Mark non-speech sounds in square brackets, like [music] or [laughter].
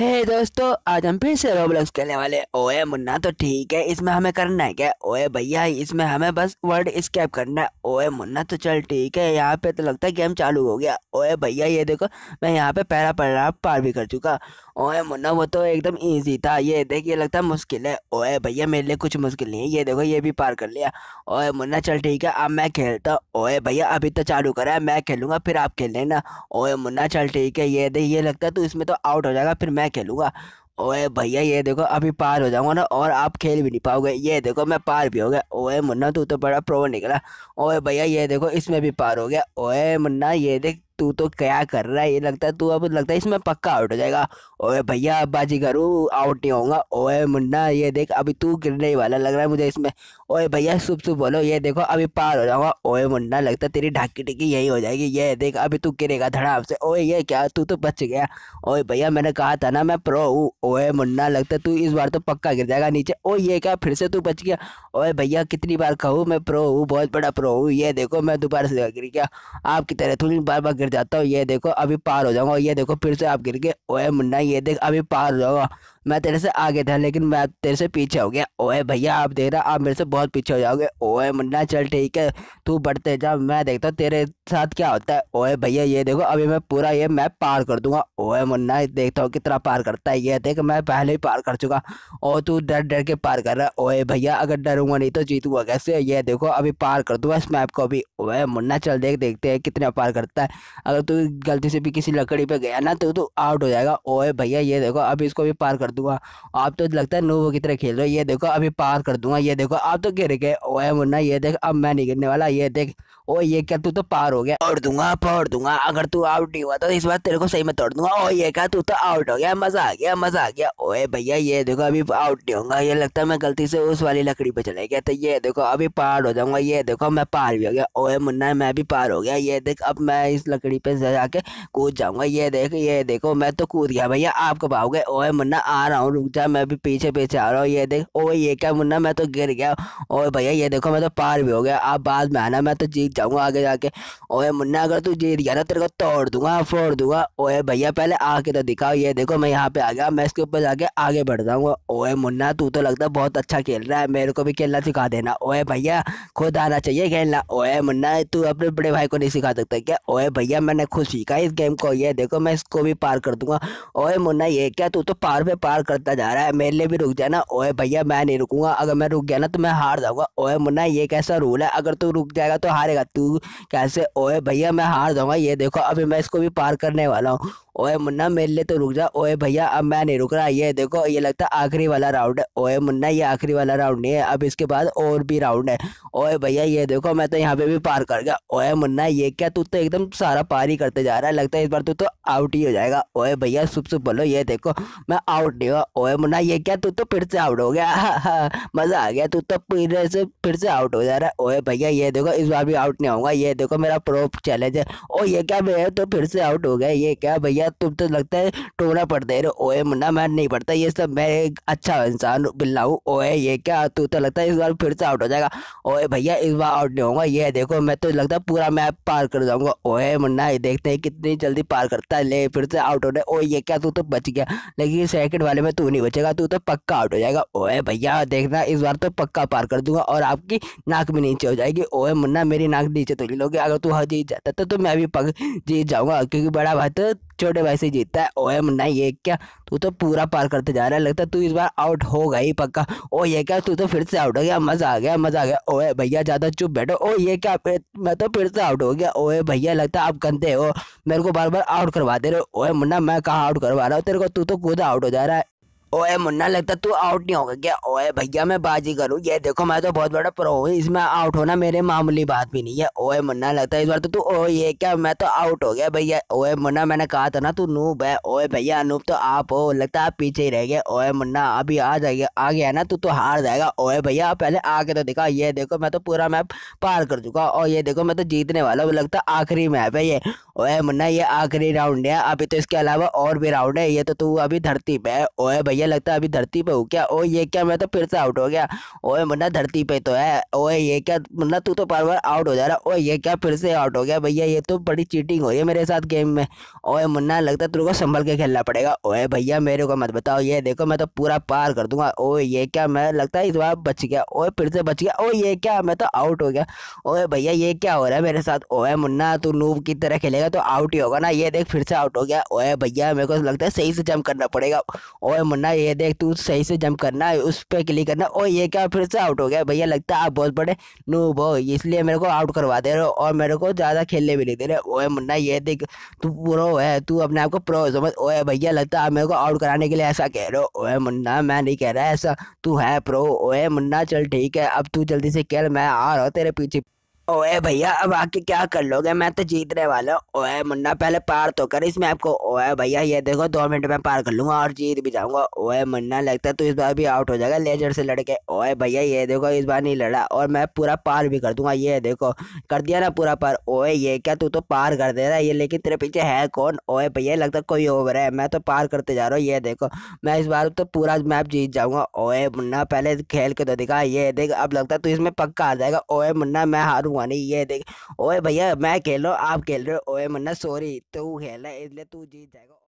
हे hey दोस्तों आज हम फिर से रोब्लॉक्स खेलने वाले ओए मुन्ना तो ठीक है इसमें हमें करना है क्या ओए भैया इसमें हमें बस वर्ड स्कैप करना है ओए मुन्ना तो चल ठीक है यहाँ पे तो लगता है गेम चालू हो गया ओए भैया ये देखो मैं यहाँ पे पहला पैरा पार भी कर चुका ओए मुन्ना वो तो एकदम ईजी था ये देखिए लगता है मुश्किल है ओए भैया मेरे लिए कुछ मुश्किल नहीं है ये देखो ये भी पार कर लिया ओए मुन्ना चल ठीक है अब मैं खेलता ओए भैया अभी तो चालू करा है मैं खेलूंगा फिर आप खेल लेना ओए मुन्ना चल ठीक है ये देख ये लगता है तो इसमें तो आउट हो जाएगा फिर मैं खेलूंगा ओए भैया ये देखो अभी पार हो जाऊंगा ना और आप खेल भी नहीं पाओगे ये देखो मैं पार भी हो गया ओए मुन्ना तू तो बड़ा प्रो निकला ओए भैया ये देखो इसमें भी पार हो गया ओए मुन्ना ये देख तू तो क्या कर रहा है ये लगता है तू अब लगता है इसमें पक्का आउट हो जाएगा ओए भैया अब बाजी करूँ आउट नहीं होगा ओए मुन्ना ये देख अभी तू गिरने ही वाला लग रहा है मुझे इसमें ओए भैया सुबह सुबह बोलो ये देखो अभी पार हो जाऊंगा ओए मुन्ना लगता है तेरी ढाकी टिकी यही हो जाएगी ये देख अभी तू गिरेगा धड़ाम से ओए ये क्या तू तो बच गया ओए भैया मैंने कहा था ना मैं प्रो हूँ ओए मुन्ना लगता तू इस बार तो पक्का गिर जाएगा नीचे ओ ये क्या फिर से तू बच गया ओए भैया कितनी बार कहूँ मैं प्रो हूँ बहुत बड़ा प्रो हूँ ये देखो मैं दोबारा से गिर गया आपकी तरह थोड़ी बार बार गिर जाता हूँ ये देखो अभी पार हो जाऊंगा ये देखो फिर से आप गिर के ओए मुन्ना ये देख अभी पार हो जाऊंगा मैं तेरे से आगे था लेकिन मैं तेरे से पीछे हो गया ओए भैया आप देख रहे आप मेरे से बहुत पीछे हो जाओगे ओए मुन्ना चल ठीक है तू बढ़ते जा मैं देखता हूँ तेरे साथ क्या होता है ओए भैया ये देखो अभी मैं पूरा ये मैप पार कर दूंगा ओए मुन्ना देखता हूँ कितना पार करता है ये देख मैं पहले ही पार कर चुका और तू डर डर के पार कर रहा है ओए भैया अगर डरूंगा नहीं तो जीतूंगा कैसे ये देखो अभी पार कर दूंगा इस मैप को अभी ओए मुन्ना चल देख देखते हैं कितना पार करता है अगर तू गलती से भी किसी लकड़ी पर गया ना तो तू आउट हो जाएगा ओए भैया ये देखो अभी इसको भी पार कर दूँ दूंगा आप तो लगता है नोवो की तरह खेल रहे हो ये देखो अभी पार कर दूंगा ये देखो आप तो गिर गए ओ है मुन्ना ये देख अब मैं नहीं गिरने वाला ये देख ओ ये क्या तू तो पार हो गया और दूंगा पौड़ दूंगा अगर तू आउट नहीं हुआ तो इस बार तेरे को सही में तोड़ दूंगा ओ ये क्या तू तो आउट हो गया मजा आ गया मजा आ गया ओए भैया ये देखो अभी आउट नहीं होगा ये लगता है मैं गलती से उस वाली लकड़ी पे चले गया तो ये देखो अभी पार हो जाऊंगा ये देखो मैं पार भी हो गया ओए मुन्ना मैं भी पार हो गया ये देख अब मैं इस लकड़ी पे जाके कूद जाऊंगा ये देख ये देखो मैं तो कूद गया भैया आप कब आओगे ओए मुन्ना आ रहा हूँ रुक जा मैं भी पीछे पीछे आ रहा हूँ ये देख ओ ये क्या मुन्ना मैं तो गिर गया ओ भैया ये देखो मैं तो पार भी हो गया आप बाद में आना मैं तो जीत जाऊंगा आगे जाके ओए मुन्ना अगर तू जीत गया ना तेरे को तोड़ दूंगा फोड़ दूंगा ओए भैया पहले आके तो दिखाओ ये देखो मैं यहाँ पे आ गया मैं इसके ऊपर जाके आगे बढ़ जाऊंगा ओए मुन्ना तू तो लगता है बहुत अच्छा खेल रहा है मेरे को भी खेलना सिखा देना ओए भैया खुद आना चाहिए खेलना ओए मुन्ना तू अपने बड़े भाई को नहीं सिखा सकता क्या ओए भैया मैंने खुद सीखा इस गेम को ये देखो मैं इसको भी पार कर दूंगा ओए मुन्ना ये क्या तू तो पार पे पार करता जा रहा है मेरे लिए भी रुक जाना ओए भैया मैं नहीं रुकूंगा अगर मैं रुक गया ना तो मैं हार जाऊंगा ओए मुन्ना ये कैसा रूल है अगर तू रुक जाएगा तो हारेगा तू कैसे ओए भैया मैं हार दूंगा ये देखो अभी मैं इसको भी पार करने वाला हूँ ओए मुन्ना मेरे लिए तो रुक जा ओए भैया अब मैं नहीं रुक रहा ये देखो ये लगता है आखिरी वाला राउंड है ओए मुन्ना ये आखिरी वाला राउंड नहीं है अब इसके बाद और भी राउंड है ओए भैया ये देखो मैं तो यहाँ पे भी पार कर गया ओए मुन्ना ये क्या तू तो एकदम सारा पार ही करते जा रहा है लगता है इस बार तू तो आउट ही हो जाएगा ओए भैया सुप सुप बोलो ये देखो मैं आउट नहीं हुआ ओए मुन्ना ये क्या तू तो फिर से आउट हो गया [laughs] मज़ा आ गया तू तो फिर से फिर से आउट हो जा रहा है ओए भैया ये देखो इस बार भी आउट नहीं होगा ये देखो मेरा प्रो चैलेंज है ओ ये क्या भैया तो फिर से आउट हो गया ये क्या भैया भैया तुम तो लगता है टोला पढ़ते रहे ओए मुन्ना मैं नहीं पढ़ता ये सब मैं एक अच्छा इंसान बिल्ला हूँ ओए ये क्या तू तो लगता है इस बार फिर से आउट हो जाएगा ओए भैया इस बार आउट नहीं होगा ये देखो मैं तो लगता है पूरा मैप पार कर जाऊँगा ओए मुन्ना ये देखते हैं कितनी जल्दी पार करता है ले फिर से आउट हो रहे ओ ये क्या तू तो बच गया लेकिन सेकंड वाले में तू नहीं बचेगा तू तो पक्का आउट हो जाएगा ओए भैया देखना इस बार तो पक्का पार कर दूंगा और आपकी नाक भी नीचे हो जाएगी ओए मुन्ना मेरी नाक नीचे तो नहीं लोगे अगर तू हाँ जीत जाता तो, मैं भी पक जीत जाऊँगा क्योंकि बड़ा भाई तो छोटे भाई से जीतता है ओए मुन्ना ये क्या तू तो पूरा पार करते जा रहा है लगता है तू इस बार आउट होगा ही पक्का ओ ये क्या तू तो फिर से आउट हो गया मज़ा आ गया मज़ा आ गया ओए भैया ज़्यादा चुप बैठो ओ ये क्या मैं तो फिर से आउट हो गया ओए भैया लगता है आप गंदे हो मेरे को बार बार आउट करवा दे रहे हो ओए मुन्ना मैं कहाँ आउट करवा रहा हूँ तेरे को तू तो खुद आउट हो जा रहा है ओए मुन्ना लगता तू आउट नहीं होगा क्या ओए भैया मैं बाजी करूँ ये देखो मैं तो बहुत बड़ा प्रो हूँ इसमें आउट होना मेरे मामूली बात भी नहीं है ओए मुन्ना लगता है इस बार तो तू ओ ये क्या मैं तो आउट हो गया भैया ओए मुन्ना मैंने कहा था ना तू नूब है ओए भैया अनूप तो आप हो लगता है आप पीछे ही रह गए ओए मुन्ना अभी आ जाएगा आ गया ना तू तो हार जाएगा ओए भैया आप पहले आके तो दिखा ये देखो मैं तो पूरा मैप पार कर चुका और ये देखो मैं तो जीतने वाला हूँ लगता आखिरी मैप है ये ओए मुन्ना ये आखिरी राउंड है अभी तो इसके अलावा और भी राउंड है ये तो तू अभी धरती पे है ओए भैया लगता है अभी धरती पे हो क्या ओ ये क्या मैं तो फिर से आउट हो गया ओए मुन्ना धरती पे तो है ओए ये क्या मुन्ना तू तो बार बार आउट हो जा रहा ओए ये क्या फिर से आउट हो गया भैया ये तो बड़ी चीटिंग हो रही है मेरे साथ गेम में ओए मुन्ना लगता है तेरे को संभल के खेलना पड़ेगा ओए भैया मेरे को मत बताओ ये देखो मैं तो पूरा पार कर दूंगा ओए ये क्या मैं लगता है इस बार बच गया ओए फिर से बच गया ओ ये क्या मैं तो आउट हो गया ओए भैया ये क्या हो रहा है मेरे साथ ओए मुन्ना तू नूब की तरह खेलेगा तो आउट ही होगा ना ये देख फिर से आउट हो गया ओए भैया मेरे को लगता है सही से जंप करना पड़ेगा ओए मुन्ना ये देख तू सही से जंप करना है उस पर क्लिक करना ओ ये क्या फिर से आउट हो गया भैया लगता है आप बहुत बड़े नू बो इसलिए मेरे को आउट करवा दे रहे हो और मेरे को ज़्यादा खेलने भी नहीं दे रहे ओए मुन्ना ये देख तू प्रो है तू अपने आप को प्रो समझ ओए भैया लगता है आप मेरे को आउट कराने के लिए ऐसा कह रहे हो ओए मुन्ना मैं नहीं कह रहा ऐसा तू है प्रो ओए मुन्ना चल ठीक है अब तू जल्दी से खेल मैं आ रहा हूँ तेरे पीछे ओए भैया अब आके क्या कर लोगे मैं तो जीतने वाला हूँ ओए मुन्ना पहले पार तो कर इस मैप को ओए भैया ये देखो दो मिनट में पार कर लूंगा और जीत भी जाऊंगा ओए मुन्ना लगता है तो इस बार भी आउट हो जाएगा लेजर से लड़के ओए भैया ये देखो इस बार नहीं लड़ा और मैं पूरा पार भी कर दूंगा ये देखो कर दिया ना पूरा पार ओए ये क्या तू तो पार कर दे रहा है ये लेकिन तेरे पीछे है कौन ओए भैया लगता कोई ओवर है मैं तो पार करते जा रहा हूँ ये देखो मैं इस बार तो पूरा मैप जीत जाऊँगा ओए मुन्ना पहले खेल के तो दिखा ये देख अब लगता है तू इसमें पक्का आ जाएगा ओए मुन्ना मैं हारूँगा घुमाने ये देख ओए भैया मैं खेल रहा हूँ आप खेल रहे हो ओए मन्ना सॉरी तू खेल रहा है इसलिए तू जीत जाएगा